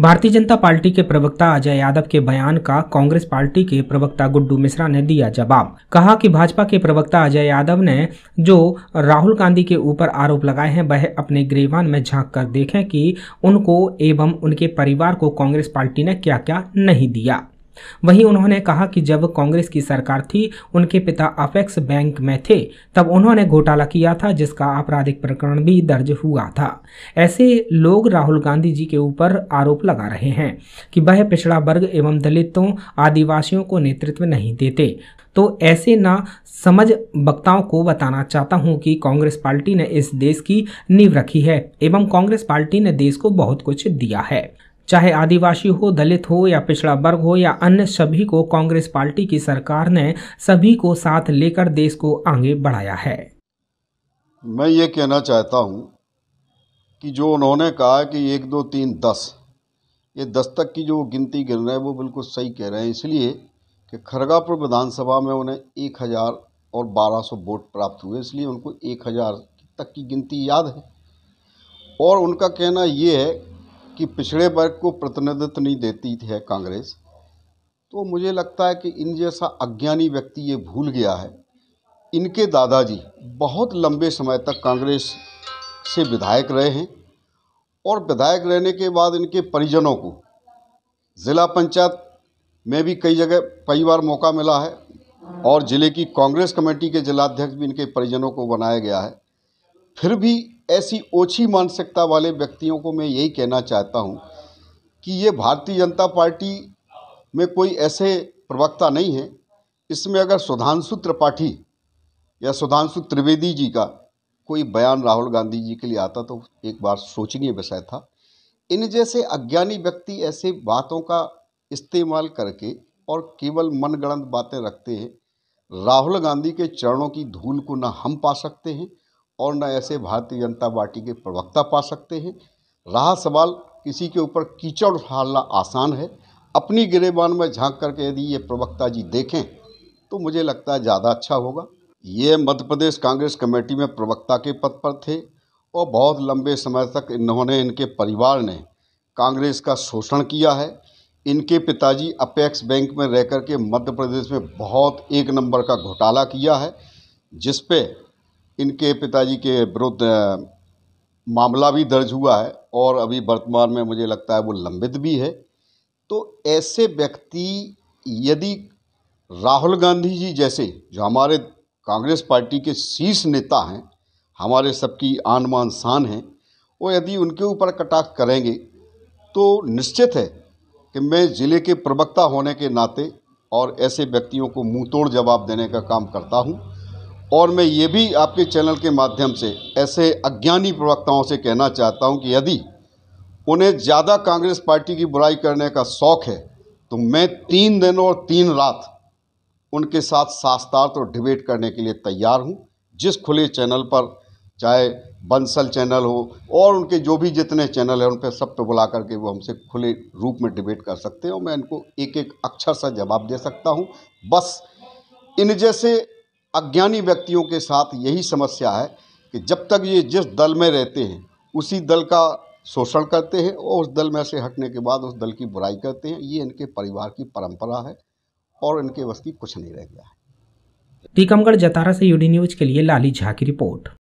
भारतीय जनता पार्टी के प्रवक्ता अजय यादव के बयान का कांग्रेस पार्टी के प्रवक्ता गुड्डू मिश्रा ने दिया जवाब कहा कि भाजपा के प्रवक्ता अजय यादव ने जो राहुल गांधी के ऊपर आरोप लगाए हैं वह अपने ग्रेवान में झांक कर देखें कि उनको एवं उनके परिवार को कांग्रेस पार्टी ने क्या क्या नहीं दिया वहीं उन्होंने कहा कि जब कांग्रेस की सरकार थी उनके पिता अपेक्स बैंक में थे तब उन्होंने घोटाला किया था जिसका आपराधिक प्रकरण भी दर्ज हुआ था ऐसे लोग राहुल गांधी जी के ऊपर आरोप लगा रहे हैं कि वह पिछड़ा वर्ग एवं दलितों आदिवासियों को नेतृत्व नहीं देते तो ऐसे ना समझ वक्ताओं को बताना चाहता हूं कि कांग्रेस पार्टी ने इस देश की नींव रखी है एवं कांग्रेस पार्टी ने देश को बहुत कुछ दिया है चाहे आदिवासी हो दलित हो या पिछड़ा वर्ग हो या अन्य सभी को कांग्रेस पार्टी की सरकार ने सभी को साथ लेकर देश को आगे बढ़ाया है मैं ये कहना चाहता हूँ कि जो उन्होंने कहा कि एक दो तीन दस ये दस तक की जो गिनती गिन रहे हैं वो बिल्कुल सही कह रहे हैं इसलिए कि खरगापुर विधानसभा में उन्हें एक हज़ार और बारह सौ वोट प्राप्त हुए इसलिए उनको एक हज़ार तक की गिनती याद है और उनका कहना ये है कि पिछड़े वर्ग को प्रतिनिधित्व नहीं देती है कांग्रेस तो मुझे लगता है कि इन जैसा अज्ञानी व्यक्ति ये भूल गया है इनके दादाजी बहुत लंबे समय तक कांग्रेस से विधायक रहे हैं और विधायक रहने के बाद इनके परिजनों को ज़िला पंचायत में भी कई जगह कई बार मौका मिला है और ज़िले की कांग्रेस कमेटी के जिलाध्यक्ष भी इनके परिजनों को बनाया गया है फिर भी ऐसी ओछी मानसिकता वाले व्यक्तियों को मैं यही कहना चाहता हूँ कि ये भारतीय जनता पार्टी में कोई ऐसे प्रवक्ता नहीं है इसमें अगर सुधांशु त्रिपाठी या सुधांशु त्रिवेदी जी का कोई बयान राहुल गांधी जी के लिए आता तो एक बार सोचनीय विषय था इन जैसे अज्ञानी व्यक्ति ऐसे बातों का इस्तेमाल करके और केवल मनगणंत बातें रखते हैं राहुल गांधी के चरणों की धूल को ना हम पा सकते हैं और न ऐसे भारतीय जनता पार्टी के प्रवक्ता पा सकते हैं रहा सवाल किसी के ऊपर कीचड़ उठालना आसान है अपनी गिरेबान में झांक करके यदि ये प्रवक्ता जी देखें तो मुझे लगता है ज़्यादा अच्छा होगा ये मध्य प्रदेश कांग्रेस कमेटी में प्रवक्ता के पद पर थे और बहुत लंबे समय तक इन्होंने इनके परिवार ने कांग्रेस का शोषण किया है इनके पिताजी अपेक्स बैंक में रह कर के मध्य प्रदेश में बहुत एक नंबर का घोटाला किया है जिस इनके पिताजी के विरुद्ध मामला भी दर्ज हुआ है और अभी वर्तमान में मुझे लगता है वो लंबित भी है तो ऐसे व्यक्ति यदि राहुल गांधी जी जैसे जो हमारे कांग्रेस पार्टी के शीर्ष नेता हैं हमारे सबकी आन मान शान हैं वो यदि उनके ऊपर कटाक्ष करेंगे तो निश्चित है कि मैं ज़िले के प्रवक्ता होने के नाते और ऐसे व्यक्तियों को मुँह तोड़ जवाब देने का काम करता हूँ और मैं ये भी आपके चैनल के माध्यम से ऐसे अज्ञानी प्रवक्ताओं से कहना चाहता हूँ कि यदि उन्हें ज़्यादा कांग्रेस पार्टी की बुराई करने का शौक़ है तो मैं तीन दिन और तीन रात उनके साथ शास्त्रार्थ और तो डिबेट करने के लिए तैयार हूँ जिस खुले चैनल पर चाहे बंसल चैनल हो और उनके जो भी जितने चैनल हैं उन पर सब पे बुला करके वो हमसे खुले रूप में डिबेट कर सकते हैं और मैं इनको एक एक अक्षर सा जवाब दे सकता हूँ बस इन जैसे अज्ञानी व्यक्तियों के साथ यही समस्या है कि जब तक ये जिस दल में रहते हैं उसी दल का शोषण करते हैं और उस दल में से हटने के बाद उस दल की बुराई करते हैं ये इनके परिवार की परंपरा है और इनके वस्ती कुछ नहीं रह गया है टीकमगढ़ जतारा से यूडी न्यूज के लिए लाली झा की रिपोर्ट